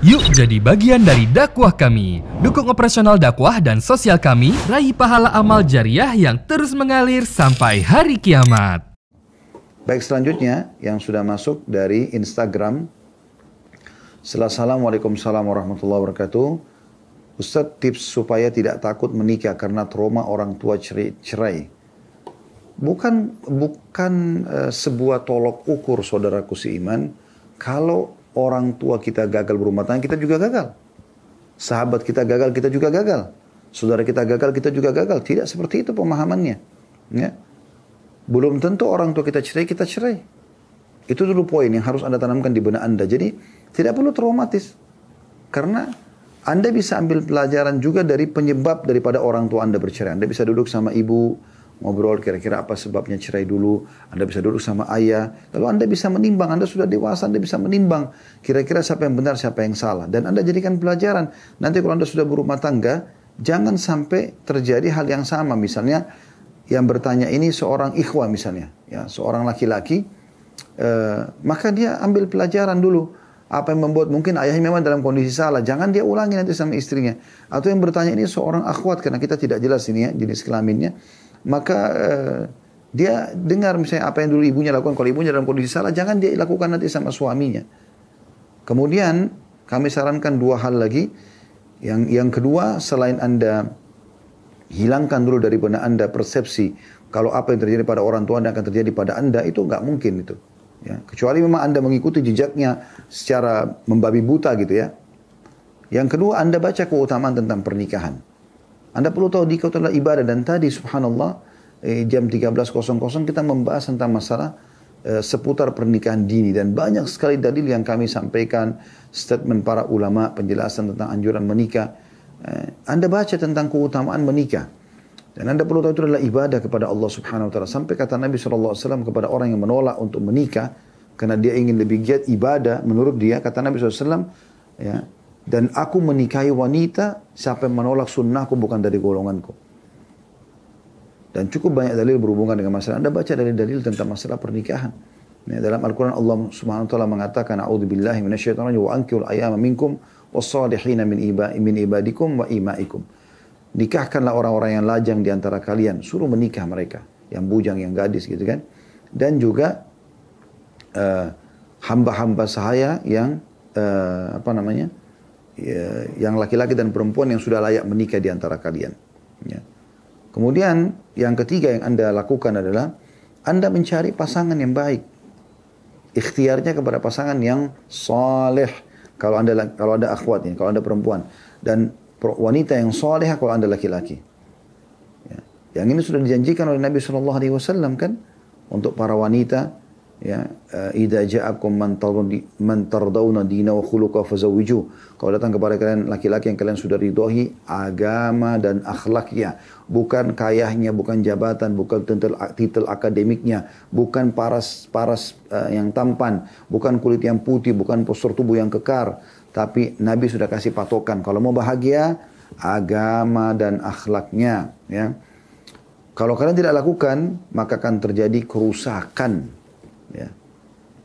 Yuk jadi bagian dari dakwah kami. Dukung operasional dakwah dan sosial kami, raih pahala amal jariah yang terus mengalir sampai hari kiamat. Baik selanjutnya yang sudah masuk dari Instagram. Assalamualaikum warahmatullahi wabarakatuh. Ustaz tips supaya tidak takut menikah karena trauma orang tua cerai. Bukan bukan uh, sebuah tolok ukur saudaraku si Iman kalau orang tua kita gagal berumah tangga, kita juga gagal. Sahabat kita gagal, kita juga gagal. Saudara kita gagal, kita juga gagal. Tidak seperti itu pemahamannya. Ya. Belum tentu orang tua kita cerai, kita cerai. Itu dulu poin yang harus Anda tanamkan di benak Anda. Jadi tidak perlu traumatis. Karena Anda bisa ambil pelajaran juga dari penyebab daripada orang tua Anda bercerai. Anda bisa duduk sama ibu, ngobrol kira-kira apa sebabnya cerai dulu. Anda bisa duduk sama ayah. Lalu Anda bisa menimbang, Anda sudah dewasa, Anda bisa menimbang kira-kira siapa yang benar, siapa yang salah. Dan Anda jadikan pelajaran. Nanti kalau Anda sudah berumah tangga, jangan sampai terjadi hal yang sama. Misalnya yang bertanya ini seorang ikhwah misalnya, ya seorang laki-laki, E, maka dia ambil pelajaran dulu. Apa yang membuat mungkin ayahnya memang dalam kondisi salah. Jangan dia ulangi nanti sama istrinya. Atau yang bertanya ini seorang akhwat, karena kita tidak jelas ini ya, jenis kelaminnya maka uh, dia dengar misalnya apa yang dulu ibunya lakukan kalau ibunya dalam kondisi salah jangan dia lakukan nanti sama suaminya kemudian kami sarankan dua hal lagi yang yang kedua selain anda hilangkan dulu dari benak anda persepsi kalau apa yang terjadi pada orang tua anda akan terjadi pada anda itu nggak mungkin itu ya kecuali memang anda mengikuti jejaknya secara membabi buta gitu ya yang kedua anda baca keutamaan tentang pernikahan anda perlu tahu dikau adalah ibadah dan tadi subhanallah eh, jam 13.00 kita membahas tentang masalah eh, seputar pernikahan dini dan banyak sekali dalil yang kami sampaikan statement para ulama penjelasan tentang anjuran menikah eh, Anda baca tentang keutamaan menikah dan Anda perlu tahu itu adalah ibadah kepada Allah Subhanahu wa taala sampai kata Nabi SAW alaihi kepada orang yang menolak untuk menikah karena dia ingin lebih giat ibadah menurut dia kata Nabi SAW ya dan aku menikahi wanita, siapa yang menolak sunnahku bukan dari golonganku. Dan cukup banyak dalil berhubungan dengan masalah. Anda baca dari dalil tentang masalah pernikahan. Ya, dalam Al-Quran Allah Subhanahu Wa Taala mengatakan, "A'udhu billahi minasyaitonir rajim wa ankihul minkum wassalihina min iba min ibadikum wa imaikum." Nikahkanlah orang-orang yang lajang di antara kalian, suruh menikah mereka, yang bujang, yang gadis gitu kan. Dan juga eh, hamba-hamba uh, sahaya yang uh, apa namanya? ya, yang laki-laki dan perempuan yang sudah layak menikah di antara kalian. Ya. Kemudian yang ketiga yang Anda lakukan adalah Anda mencari pasangan yang baik. Ikhtiarnya kepada pasangan yang soleh. Kalau Anda kalau Anda akhwat ini, ya, kalau Anda perempuan dan wanita yang soleh kalau Anda laki-laki. Ya. Yang ini sudah dijanjikan oleh Nabi Shallallahu Alaihi Wasallam kan untuk para wanita ya eh, ida ja'akum man tardawna dina wa khuluqa fazawwiju kalau datang kepada kalian laki-laki yang kalian sudah ridhoi agama dan akhlaknya bukan kayahnya bukan jabatan bukan titel, titel akademiknya bukan paras paras uh, yang tampan bukan kulit yang putih bukan postur tubuh yang kekar tapi nabi sudah kasih patokan kalau mau bahagia agama dan akhlaknya ya kalau kalian tidak lakukan maka akan terjadi kerusakan Ya.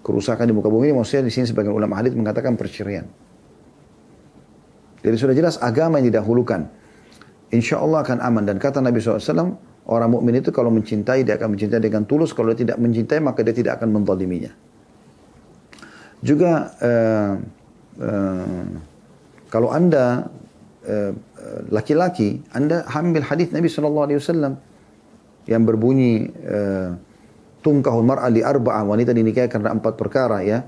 Kerusakan di muka bumi ini maksudnya di sini sebagian ulama hadis mengatakan perceraian. Jadi sudah jelas agama yang didahulukan. Insya Allah akan aman. Dan kata Nabi SAW, orang mukmin itu kalau mencintai, dia akan mencintai dengan tulus. Kalau dia tidak mencintai, maka dia tidak akan mendoliminya. Juga, uh, uh, kalau anda eh, laki-laki, uh, Anda ambil hadis Nabi SAW yang berbunyi, Uh, tungkahul mar'a li arba'ah wanita dinikahi karena empat perkara ya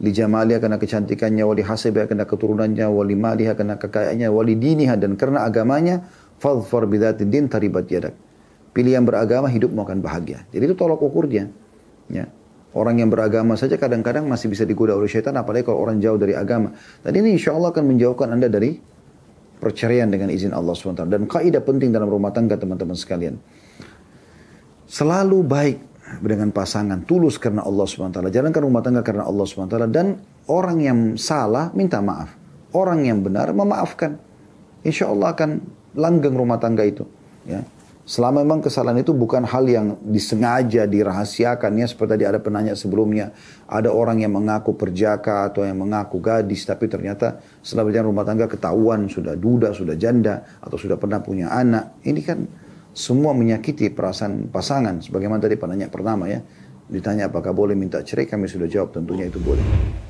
li jamalia karena kecantikannya wali hasibah karena keturunannya wali maliha karena kekayaannya wali diniha dan karena agamanya fadfar bidzatid din taribat yadak pilih yang beragama mau akan bahagia jadi itu tolak ukurnya ya Orang yang beragama saja kadang-kadang masih bisa digoda oleh syaitan, apalagi kalau orang jauh dari agama. Dan ini insya Allah akan menjauhkan Anda dari perceraian dengan izin Allah SWT. Dan kaidah penting dalam rumah tangga teman-teman sekalian. Selalu baik dengan pasangan, tulus karena Allah SWT. Jalankan rumah tangga karena Allah SWT. Dan orang yang salah minta maaf. Orang yang benar memaafkan. Insya Allah akan langgeng rumah tangga itu. Ya. Selama memang kesalahan itu bukan hal yang disengaja dirahasiakan ya seperti tadi ada penanya sebelumnya ada orang yang mengaku perjaka atau yang mengaku gadis tapi ternyata setelah berjalan rumah tangga ketahuan sudah duda sudah janda atau sudah pernah punya anak ini kan semua menyakiti perasaan pasangan sebagaimana tadi penanya pertama ya ditanya apakah boleh minta cerai kami sudah jawab tentunya itu boleh